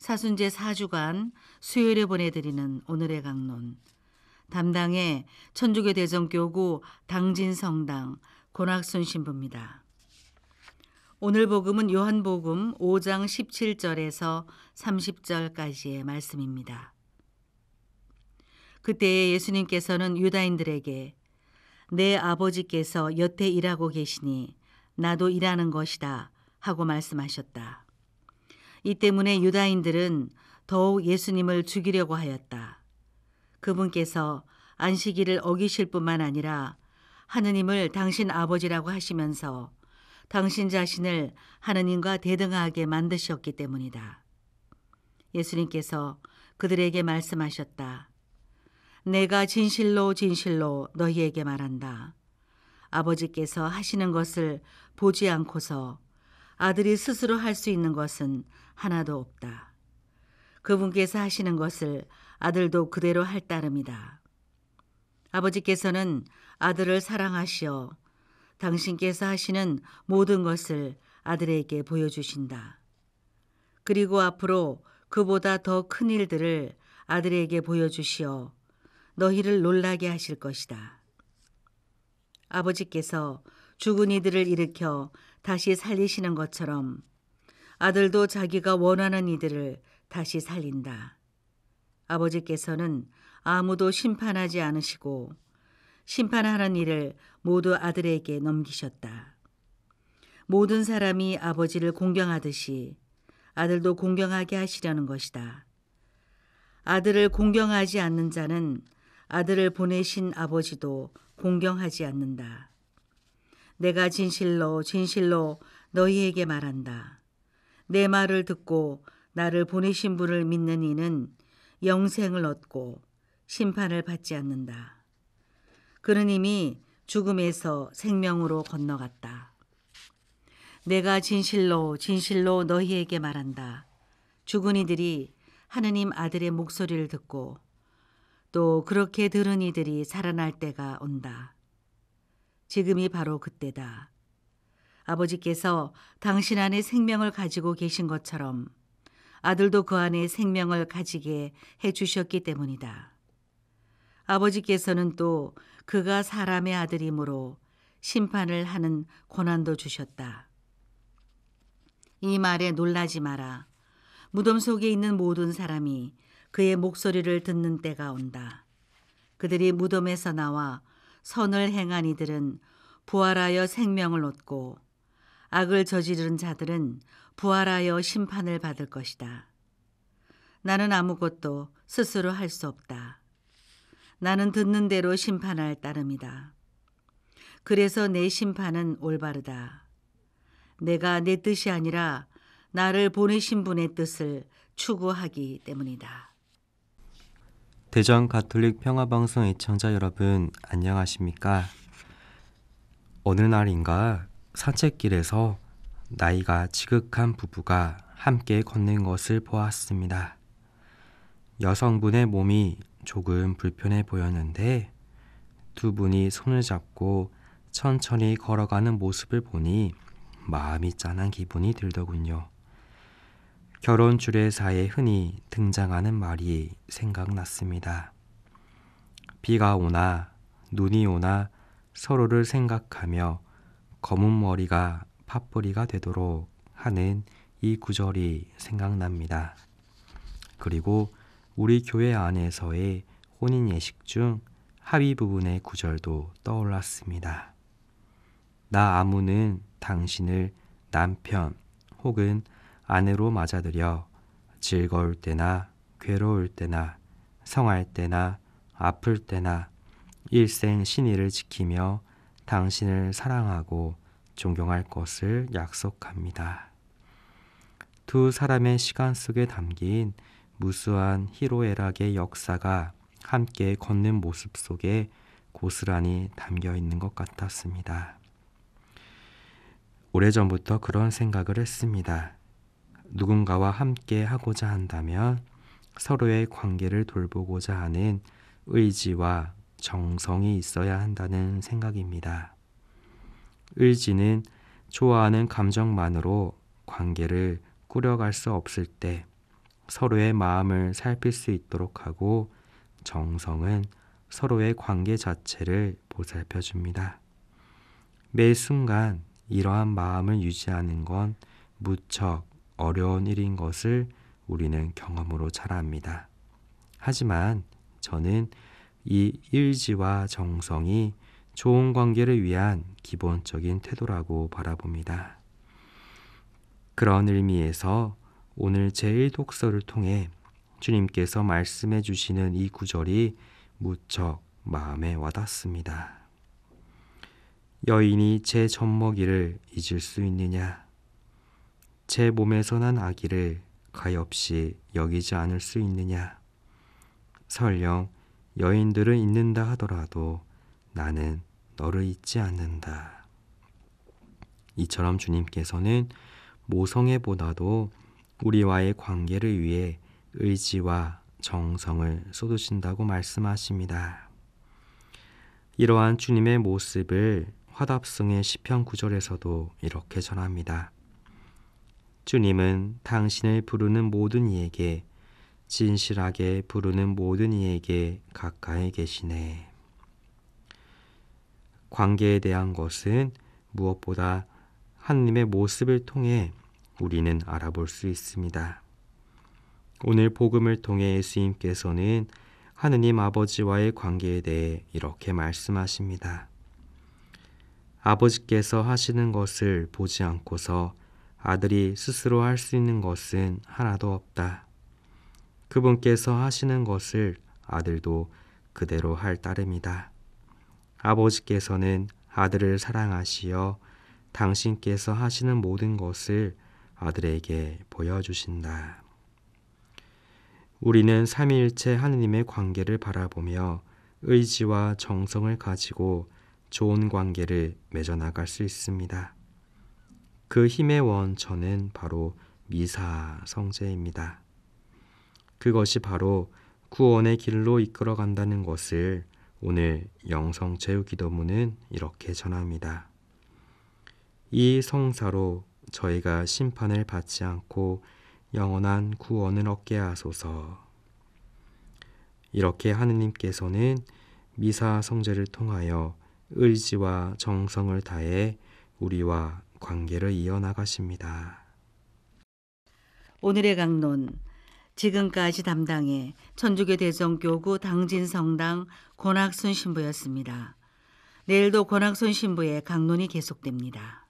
사순제 4주간 수요일에 보내드리는 오늘의 강론. 담당의 천주교 대전교구 당진성당 권학순 신부입니다. 오늘 복음은 요한복음 5장 17절에서 30절까지의 말씀입니다. 그때 예수님께서는 유다인들에게 내 아버지께서 여태 일하고 계시니 나도 일하는 것이다 하고 말씀하셨다. 이 때문에 유다인들은 더욱 예수님을 죽이려고 하였다. 그분께서 안식일을 어기실 뿐만 아니라 하느님을 당신 아버지라고 하시면서 당신 자신을 하느님과 대등하게 만드셨기 때문이다. 예수님께서 그들에게 말씀하셨다. 내가 진실로 진실로 너희에게 말한다. 아버지께서 하시는 것을 보지 않고서 아들이 스스로 할 수 있는 것은 하나도 없다. 그분께서 하시는 것을 아들도 그대로 할 따름이다. 아버지께서는 아들을 사랑하시어 당신께서 하시는 모든 것을 아들에게 보여주신다. 그리고 앞으로 그보다 더 큰 일들을 아들에게 보여주시어 너희를 놀라게 하실 것이다. 아버지께서 죽은 이들을 일으켜 다시 살리시는 것처럼 아들도 자기가 원하는 이들을 다시 살린다. 아버지께서는 아무도 심판하지 않으시고 심판하는 일을 모두 아들에게 넘기셨다. 모든 사람이 아버지를 공경하듯이 아들도 공경하게 하시려는 것이다. 아들을 공경하지 않는 자는 아들을 보내신 아버지도 공경하지 않는다. 내가 진실로 진실로 너희에게 말한다. 내 말을 듣고 나를 보내신 분을 믿는 이는 영생을 얻고 심판을 받지 않는다. 그는 이미 죽음에서 생명으로 건너갔다. 내가 진실로 진실로 너희에게 말한다. 죽은 이들이 하느님 아들의 목소리를 듣고 또 그렇게 들은 이들이 살아날 때가 온다. 지금이 바로 그때다. 아버지께서 당신 안에 생명을 가지고 계신 것처럼 아들도 그 안에 생명을 가지게 해 주셨기 때문이다. 아버지께서는 또 그가 사람의 아들이므로 심판을 하는 권한도 주셨다. 이 말에 놀라지 마라. 무덤 속에 있는 모든 사람이 그의 목소리를 듣는 때가 온다. 그들이 무덤에서 나와 선을 행한 이들은 부활하여 생명을 얻고 악을 저지른 자들은 부활하여 심판을 받을 것이다. 나는 아무것도 스스로 할 수 없다. 나는 듣는 대로 심판할 따름이다. 그래서 내 심판은 올바르다. 내가 내 뜻이 아니라 나를 보내신 분의 뜻을 추구하기 때문이다. 대전 가톨릭 평화방송 애청자 여러분 안녕하십니까? 어느 날인가 산책길에서 나이가 지극한 부부가 함께 걷는 것을 보았습니다. 여성분의 몸이 조금 불편해 보였는데 두 분이 손을 잡고 천천히 걸어가는 모습을 보니 마음이 짠한 기분이 들더군요. 결혼 주례사에 흔히 등장하는 말이 생각났습니다. 비가 오나 눈이 오나 서로를 생각하며 검은 머리가 파뿌리가 되도록 하는 이 구절이 생각납니다. 그리고 우리 교회 안에서의 혼인 예식 중 합의 부분의 구절도 떠올랐습니다. 나 아무는 당신을 남편 혹은 아내로 맞아들여 즐거울 때나 괴로울 때나 성할 때나 아플 때나 일생 신의를 지키며 당신을 사랑하고 존경할 것을 약속합니다. 두 사람의 시간 속에 담긴 무수한 희로애락의 역사가 함께 걷는 모습 속에 고스란히 담겨 있는 것 같았습니다. 오래전부터 그런 생각을 했습니다. 누군가와 함께 하고자 한다면 서로의 관계를 돌보고자 하는 의지와 정성이 있어야 한다는 생각입니다. 을지는 좋아하는 감정만으로 관계를 꾸려갈 수 없을 때 서로의 마음을 살필 수 있도록 하고 정성은 서로의 관계 자체를 보살펴 줍니다. 매 순간 이러한 마음을 유지하는 건 무척 어려운 일인 것을 우리는 경험으로 잘 압니다. 하지만 저는 이 일지와 정성이 좋은 관계를 위한 기본적인 태도라고 바라봅니다. 그런 의미에서 오늘 제1독서를 통해 주님께서 말씀해 주시는 이 구절이 무척 마음에 와닿습니다. 여인이 제 젖먹이를 잊을 수 있느냐? 제 몸에서 난 아기를 가엾이 여기지 않을 수 있느냐? 설령 여인들을 잊는다 하더라도 나는 너를 잊지 않는다. 이처럼 주님께서는 모성애보다도 우리와의 관계를 위해 의지와 정성을 쏟으신다고 말씀하십니다. 이러한 주님의 모습을 화답성의 시편 9절에서도 이렇게 전합니다. 주님은 당신을 부르는 모든 이에게 진실하게 부르는 모든 이에게 가까이 계시네. 관계에 대한 것은 무엇보다 하나님의 모습을 통해 우리는 알아볼 수 있습니다. 오늘 복음을 통해 예수님께서는 하느님 아버지와의 관계에 대해 이렇게 말씀하십니다. 아버지께서 하시는 것을 보지 않고서 아들이 스스로 할 수 있는 것은 하나도 없다. 그분께서 하시는 것을 아들도 그대로 할 따름이다. 아버지께서는 아들을 사랑하시어 당신께서 하시는 모든 것을 아들에게 보여주신다. 우리는 삼위일체 하느님의 관계를 바라보며 의지와 정성을 가지고 좋은 관계를 맺어나갈 수 있습니다. 그 힘의 원천은 바로 미사 성제입니다. 그것이 바로 구원의 길로 이끌어 간다는 것을 오늘 영성 체육 기도문은 이렇게 전합니다. 이 성사로 저희가 심판을 받지 않고 영원한 구원을 얻게 하소서. 이렇게 하느님께서는 미사 성제를 통하여 의지와 정성을 다해 우리와 관계를 이어나가십니다. 오늘의 강론 지금까지 담당해 천주교 대성교구 당진성당 권학순 신부였습니다. 내일도 권학순 신부의 강론이 계속됩니다.